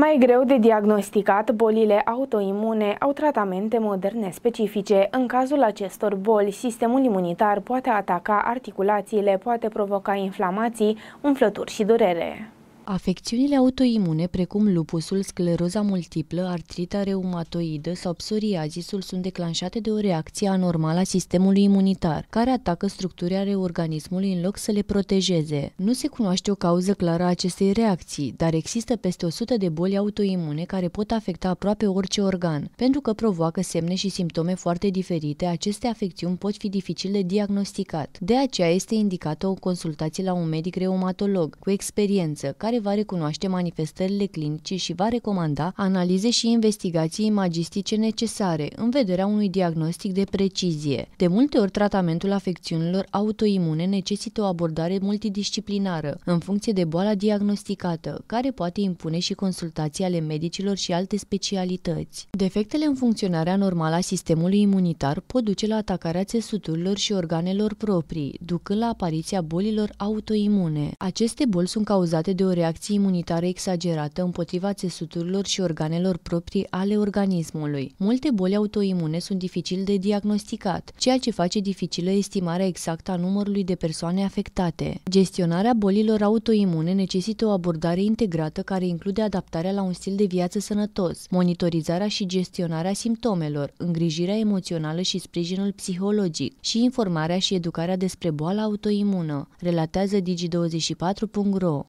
Mai greu de diagnosticat, bolile autoimune au tratamente moderne specifice. În cazul acestor boli, sistemul imunitar poate ataca articulațiile, poate provoca inflamații, umflături și durere. Afecțiunile autoimune, precum lupusul, scleroza multiplă, artrita reumatoidă sau psoriazisul, sunt declanșate de o reacție anormală a sistemului imunitar, care atacă structuri ale organismului în loc să le protejeze. Nu se cunoaște o cauză clară a acestei reacții, dar există peste 100 de boli autoimune care pot afecta aproape orice organ. Pentru că provoacă semne și simptome foarte diferite, aceste afecțiuni pot fi dificil de diagnosticat. De aceea este indicată o consultație la un medic reumatolog cu experiență, care care va recunoaște manifestările clinice și va recomanda analize și investigații imagistice necesare în vederea unui diagnostic de precizie. De multe ori, tratamentul afecțiunilor autoimune necesită o abordare multidisciplinară în funcție de boala diagnosticată, care poate impune și consultații ale medicilor și alte specialități. Defectele în funcționarea normală a sistemului imunitar pot duce la atacarea țesuturilor și organelor proprii, ducând la apariția bolilor autoimune. Aceste boli sunt cauzate de o reacție reacție imunitară exagerată împotriva țesuturilor și organelor proprii ale organismului. Multe boli autoimune sunt dificil de diagnosticat, ceea ce face dificilă estimarea exactă a numărului de persoane afectate. Gestionarea bolilor autoimune necesită o abordare integrată care include adaptarea la un stil de viață sănătos, monitorizarea și gestionarea simptomelor, îngrijirea emoțională și sprijinul psihologic și informarea și educarea despre boala autoimună, relatează digi24.ro.